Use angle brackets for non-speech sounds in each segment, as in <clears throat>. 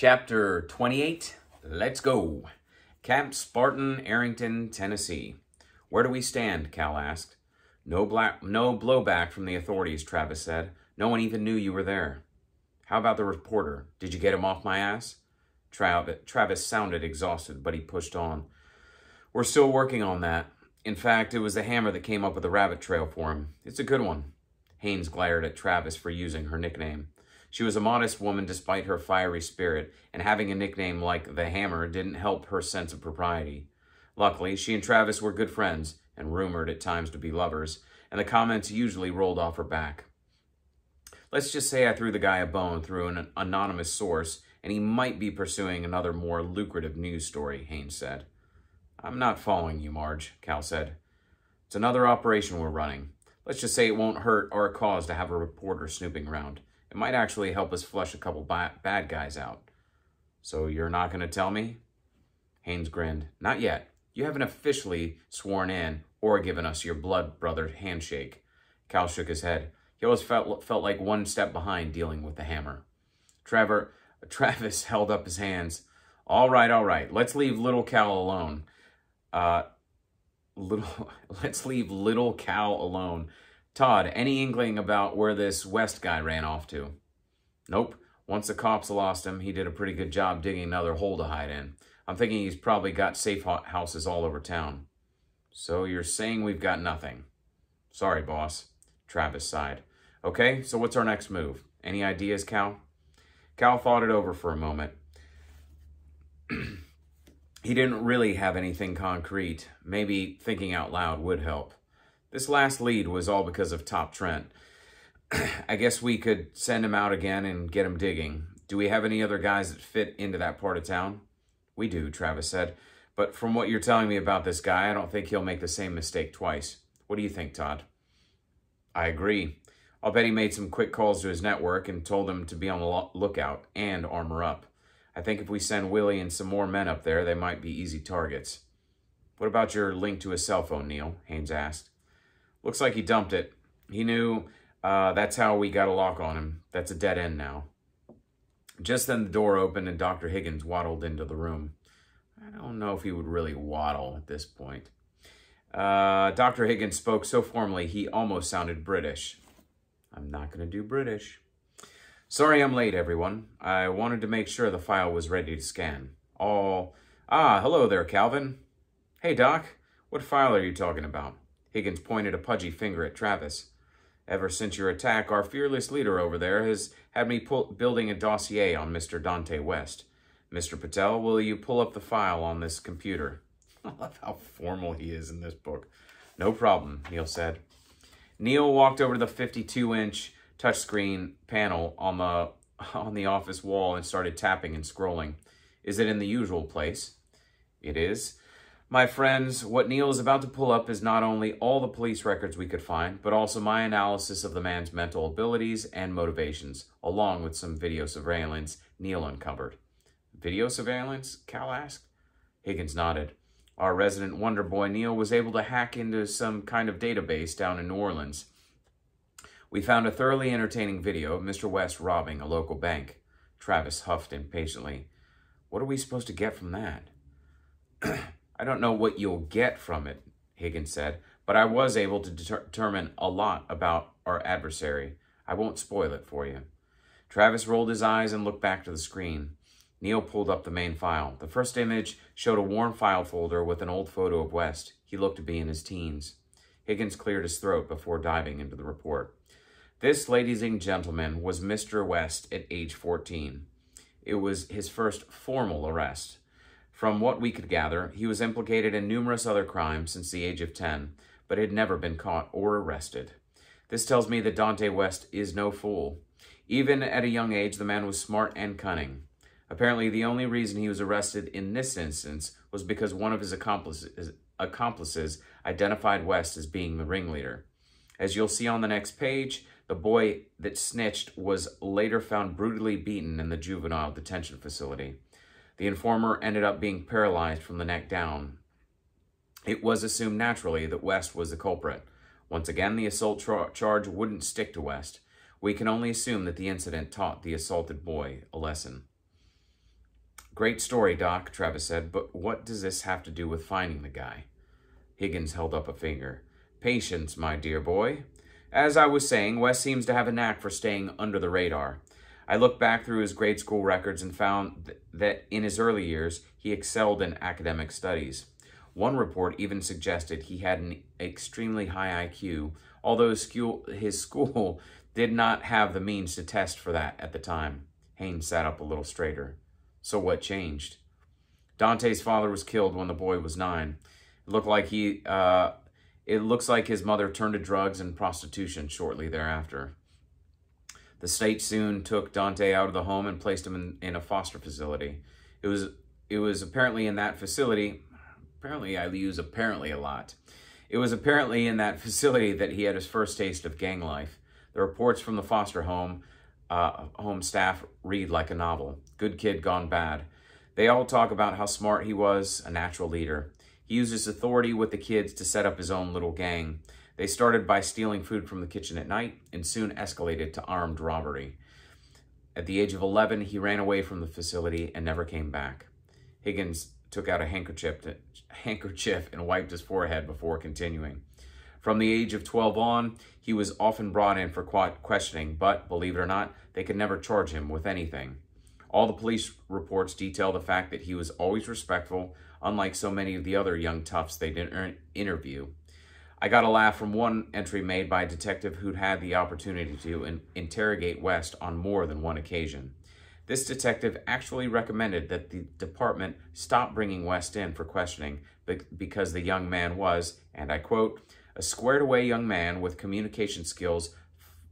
Chapter 28. Let's go. Camp Spartan, Arrington, Tennessee. Where do we stand? Cal asked. No, black, no blowback from the authorities, Travis said. No one even knew you were there. How about the reporter? Did you get him off my ass? Trav Travis sounded exhausted, but he pushed on. We're still working on that. In fact, it was the hammer that came up with the rabbit trail for him. It's a good one. Haines glared at Travis for using her nickname. She was a modest woman despite her fiery spirit, and having a nickname like The Hammer didn't help her sense of propriety. Luckily, she and Travis were good friends, and rumored at times to be lovers, and the comments usually rolled off her back. Let's just say I threw the guy a bone through an anonymous source, and he might be pursuing another more lucrative news story, Haines said. I'm not following you, Marge, Cal said. It's another operation we're running. Let's just say it won't hurt our cause to have a reporter snooping around might actually help us flush a couple ba bad guys out. So you're not going to tell me? Haines grinned. Not yet. You haven't officially sworn in or given us your blood brother handshake. Cal shook his head. He always felt, felt like one step behind dealing with the hammer. Trevor, <laughs> Travis held up his hands. All right, all right. Let's leave little Cal alone. Uh, little, <laughs> let's leave little Cal alone. Todd, any inkling about where this West guy ran off to? Nope. Once the cops lost him, he did a pretty good job digging another hole to hide in. I'm thinking he's probably got safe houses all over town. So you're saying we've got nothing? Sorry, boss. Travis sighed. Okay, so what's our next move? Any ideas, Cal? Cal thought it over for a moment. <clears throat> he didn't really have anything concrete. Maybe thinking out loud would help. This last lead was all because of Top Trent. <clears throat> I guess we could send him out again and get him digging. Do we have any other guys that fit into that part of town? We do, Travis said. But from what you're telling me about this guy, I don't think he'll make the same mistake twice. What do you think, Todd? I agree. I'll bet he made some quick calls to his network and told them to be on the lookout and armor up. I think if we send Willie and some more men up there, they might be easy targets. What about your link to his cell phone, Neil? Haines asked. Looks like he dumped it. He knew uh, that's how we got a lock on him. That's a dead end now. Just then the door opened and Dr. Higgins waddled into the room. I don't know if he would really waddle at this point. Uh, Dr. Higgins spoke so formally he almost sounded British. I'm not going to do British. Sorry I'm late, everyone. I wanted to make sure the file was ready to scan. All... Ah, hello there, Calvin. Hey, Doc. What file are you talking about? Higgins pointed a pudgy finger at Travis. Ever since your attack, our fearless leader over there has had me pull, building a dossier on Mr. Dante West. Mr. Patel, will you pull up the file on this computer? <laughs> I love how formal he is in this book. No problem, Neil said. Neil walked over to the 52-inch touchscreen panel on the, <laughs> on the office wall and started tapping and scrolling. Is it in the usual place? It is. My friends, what Neil is about to pull up is not only all the police records we could find, but also my analysis of the man's mental abilities and motivations, along with some video surveillance Neil uncovered. Video surveillance? Cal asked. Higgins nodded. Our resident wonder boy Neil was able to hack into some kind of database down in New Orleans. We found a thoroughly entertaining video of Mr. West robbing a local bank. Travis huffed impatiently. What are we supposed to get from that? <clears throat> I don't know what you'll get from it, Higgins said, but I was able to deter determine a lot about our adversary. I won't spoil it for you. Travis rolled his eyes and looked back to the screen. Neil pulled up the main file. The first image showed a worn file folder with an old photo of West. He looked to be in his teens. Higgins cleared his throat before diving into the report. This, ladies and gentlemen, was Mr. West at age 14. It was his first formal arrest. From what we could gather, he was implicated in numerous other crimes since the age of 10, but had never been caught or arrested. This tells me that Dante West is no fool. Even at a young age, the man was smart and cunning. Apparently, the only reason he was arrested in this instance was because one of his accomplices, accomplices identified West as being the ringleader. As you'll see on the next page, the boy that snitched was later found brutally beaten in the juvenile detention facility. The informer ended up being paralyzed from the neck down. It was assumed naturally that West was the culprit. Once again, the assault tra- charge wouldn't stick to West. We can only assume that the incident taught the assaulted boy a lesson. Great story, Doc, Travis said, but what does this have to do with finding the guy? Higgins held up a finger. Patience, my dear boy. As I was saying, West seems to have a knack for staying under the radar. I looked back through his grade school records and found th that in his early years, he excelled in academic studies. One report even suggested he had an extremely high IQ, although his school, his school <laughs> did not have the means to test for that at the time. Haynes sat up a little straighter. So what changed? Dante's father was killed when the boy was nine. It looked like he, uh, it looks like his mother turned to drugs and prostitution shortly thereafter. The state soon took Dante out of the home and placed him in, in a foster facility. It was it was apparently in that facility, apparently I use apparently a lot. It was apparently in that <laughs> facility that he had his first taste of gang life. The reports from the foster home uh, home staff read like a novel. Good kid gone bad. They all talk about how smart he was, a natural leader. He used his authority with the kids to set up his own little gang. They started by stealing food from the kitchen at night and soon escalated to armed robbery. At the age of 11, he ran away from the facility and never came back. Higgins took out a handkerchief, to, handkerchief and wiped his forehead before continuing. From the age of 12 on, he was often brought in for questioning, but believe it or not, they could never charge him with anything. All the police reports detail the fact that he was always respectful, unlike so many of the other young toughs they didn't interview. I got a laugh from one entry made by a detective who'd had the opportunity to in interrogate West on more than one occasion. This detective actually recommended that the department stop bringing West in for questioning because the young man was, and I quote, a squared away young man with communication skills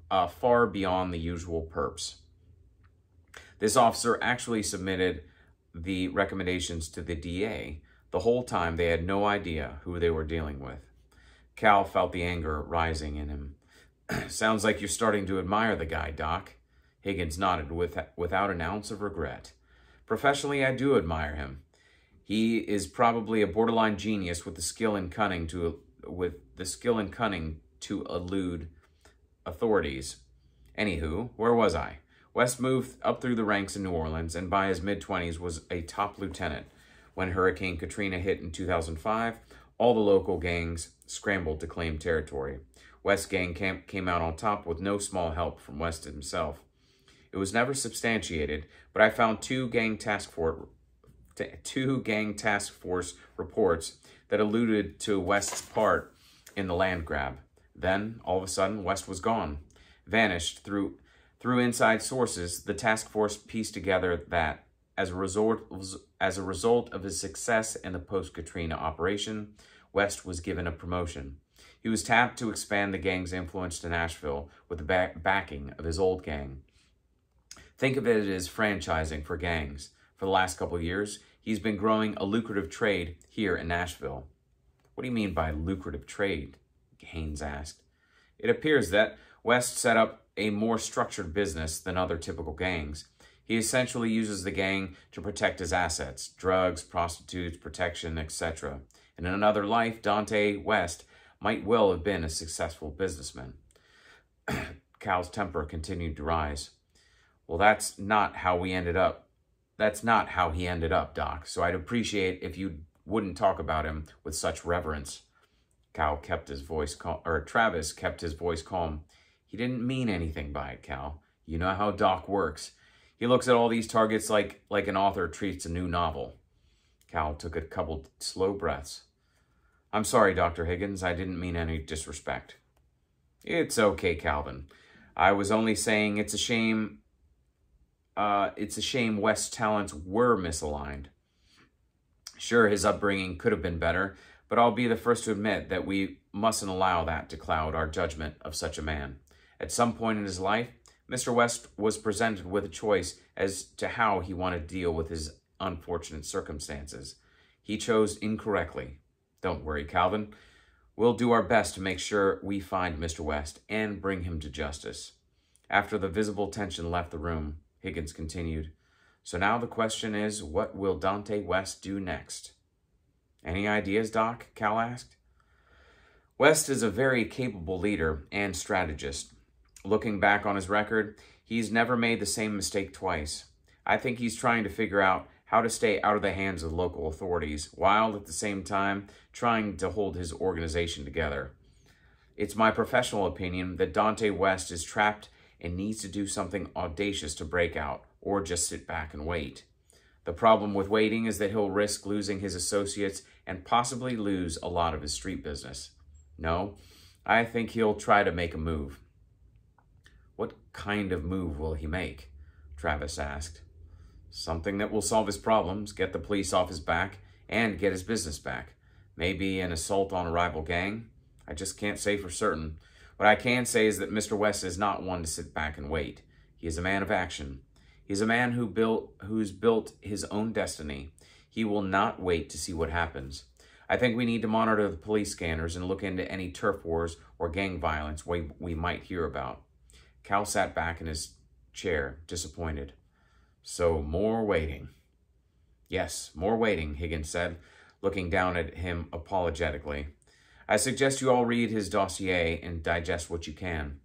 uh, far beyond the usual perps. This officer actually submitted the recommendations to the DA. The whole time they had no idea who they were dealing with. Cal felt the anger rising in him. <clears throat> Sounds like you're starting to admire the guy, Doc. Higgins nodded with, without an ounce of regret. Professionally, I do admire him. He is probably a borderline genius with the skill and cunning to with the skill and cunning to elude authorities. Anywho, where was I? West moved up through the ranks in New Orleans and by his mid-20s was a top lieutenant. When Hurricane Katrina hit in 2005, all the local gangs scrambled to claim territory. West Gang camp came out on top with no small help from West himself. It was never substantiated, but I found two gang task force two gang task force reports that alluded to West's part in the land grab. Then, all of a sudden, West was gone, vanished through through inside sources. The task force pieced together that as a, result, as a result of his success in the post-Katrina operation, West was given a promotion. He was tapped to expand the gang's influence to Nashville with the back backing of his old gang. Think of it as franchising for gangs. For the last couple years, he's been growing a lucrative trade here in Nashville. What do you mean by lucrative trade? Haynes asked. It appears that West set up a more structured business than other typical gangs. He essentially uses the gang to protect his assets, drugs, prostitutes, protection, etc. And in another life, Dante West might well have been a successful businessman. <clears throat> Cal's temper continued to rise. Well, that's not how we ended up. That's not how he ended up, Doc, so I'd appreciate if you wouldn't talk about him with such reverence. Cal kept his voice calm, or Travis kept his voice calm. He didn't mean anything by it, Cal. You know how Doc works. He looks at all these targets like, like an author treats a new novel. Cal took a couple slow breaths. I'm sorry, Dr. Higgins. I didn't mean any disrespect. It's okay, Calvin. I was only saying it's a shame. Uh, it's a shame West's talents were misaligned. Sure, his upbringing could have been better, but I'll be the first to admit that we mustn't allow that to cloud our judgment of such a man. At some point in his life, Mr. West was presented with a choice as to how he wanted to deal with his unfortunate circumstances. He chose incorrectly. Don't worry, Calvin. We'll do our best to make sure we find Mr. West and bring him to justice. After the visible tension left the room, Higgins continued, So now the question is, what will Dante West do next? Any ideas, Doc? Cal asked. West is a very capable leader and strategist, Looking back on his record, he's never made the same mistake twice. I think he's trying to figure out how to stay out of the hands of local authorities while at the same time trying to hold his organization together. It's my professional opinion that Dante West is trapped and needs to do something audacious to break out or just sit back and wait. The problem with waiting is that he'll risk losing his associates and possibly lose a lot of his street business. No, I think he'll try to make a move. What kind of move will he make? Travis asked. Something that will solve his problems, get the police off his back, and get his business back. Maybe an assault on a rival gang? I just can't say for certain. What I can say is that Mr. West is not one to sit back and wait. He is a man of action. He is a man who built, who's built his own destiny. He will not wait to see what happens. I think we need to monitor the police scanners and look into any turf wars or gang violence we, we might hear about. Cal sat back in his chair, disappointed. So more waiting. Yes, more waiting, Higgins said, looking down at him apologetically. I suggest you all read his dossier and digest what you can.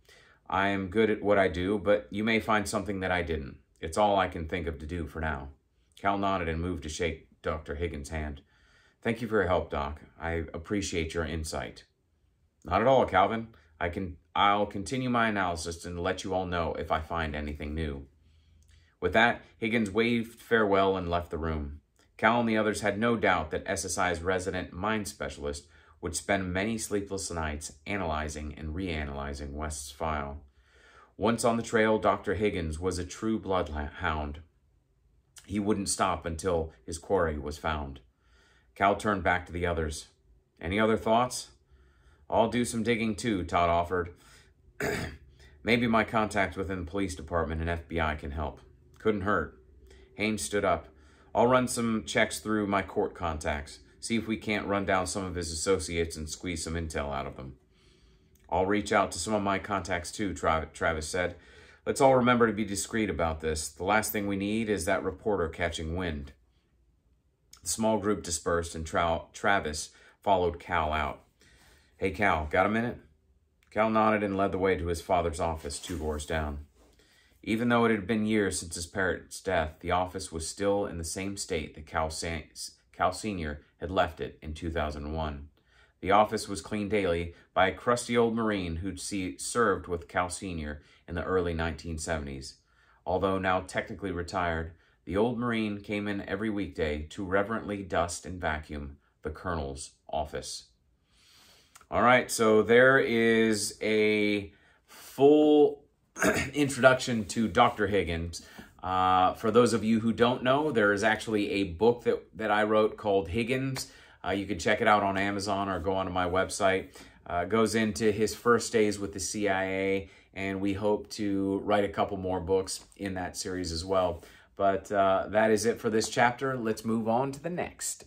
I am good at what I do, but you may find something that I didn't. It's all I can think of to do for now. Cal nodded and moved to shake Dr. Higgins' hand. Thank you for your help, Doc. I appreciate your insight. Not at all, Calvin. I can I'll continue my analysis and let you all know if I find anything new. With that, Higgins waved farewell and left the room. Cal and the others had no doubt that SSI's resident mind specialist would spend many sleepless nights analyzing and reanalyzing West's file. Once on the trail, Dr. Higgins was a true bloodhound. He wouldn't stop until his quarry was found. Cal turned back to the others. Any other thoughts? I'll do some digging too, Todd offered. <clears throat> Maybe my contacts within the police department and FBI can help. Couldn't hurt. Haines stood up. I'll run some checks through my court contacts, see if we can't run down some of his associates and squeeze some intel out of them. I'll reach out to some of my contacts too, Travis said. Let's all remember to be discreet about this. The last thing we need is that reporter catching wind. The small group dispersed and Travis followed Cal out. Hey, Cal, got a minute? Cal nodded and led the way to his father's office two doors down. Even though it had been years since his parents' death, the office was still in the same state that Cal, San Cal Sr. had left it in 2001. The office was cleaned daily by a crusty old Marine who'd see, served with Cal Sr. in the early 1970s. Although now technically retired, the old Marine came in every weekday to reverently dust and vacuum the Colonel's office. All right, so there is a full <clears throat> introduction to Dr. Higgins. Uh, for those of you who don't know, there is actually a book that, that I wrote called Higgins. Uh, you can check it out on Amazon or go onto my website. Uh, goes into his first days with the CIA, and we hope to write a couple more books in that series as well. But uh, that is it for this chapter. Let's move on to the next.